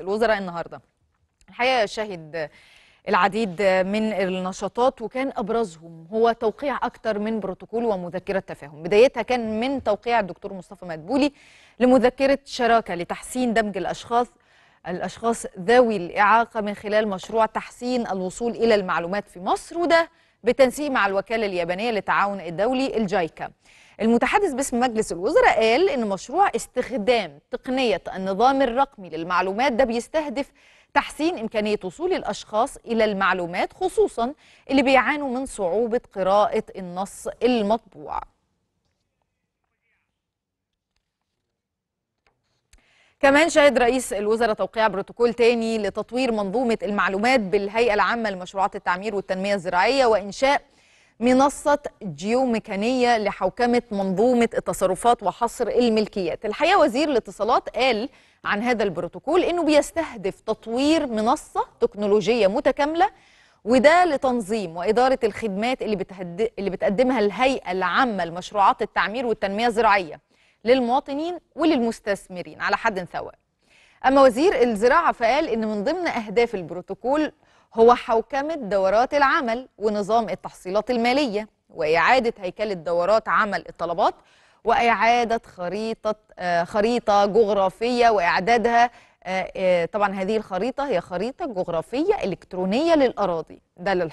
الوزراء النهارده الحقيقه شهد العديد من النشاطات وكان ابرزهم هو توقيع اكثر من بروتوكول ومذكره تفاهم بدايتها كان من توقيع الدكتور مصطفى مدبولي لمذكره شراكه لتحسين دمج الاشخاص الاشخاص ذوي الاعاقه من خلال مشروع تحسين الوصول الى المعلومات في مصر وده بالتنسيق مع الوكالة اليابانية للتعاون الدولي الجايكا المتحدث باسم مجلس الوزراء قال إن مشروع استخدام تقنية النظام الرقمي للمعلومات ده بيستهدف تحسين إمكانية وصول الأشخاص إلى المعلومات خصوصا اللي بيعانوا من صعوبة قراءة النص المطبوع كمان شهد رئيس الوزراء توقيع بروتوكول تاني لتطوير منظومة المعلومات بالهيئة العامة لمشروعات التعمير والتنمية الزراعية وإنشاء منصة جيوميكانية لحوكمة منظومة التصرفات وحصر الملكيات الحقيقة وزير الاتصالات قال عن هذا البروتوكول أنه بيستهدف تطوير منصة تكنولوجية متكاملة وده لتنظيم وإدارة الخدمات اللي, بتهد... اللي بتقدمها الهيئة العامة لمشروعات التعمير والتنمية الزراعية للمواطنين وللمستثمرين على حد سواء أما وزير الزراعة فقال إن من ضمن أهداف البروتوكول هو حوكمة دورات العمل ونظام التحصيلات المالية وإعادة هيكلة دورات عمل الطلبات وإعادة خريطة آه، خريطة جغرافية وإعدادها آه، آه، طبعا هذه الخريطة هي خريطة جغرافية إلكترونية للأراضي ده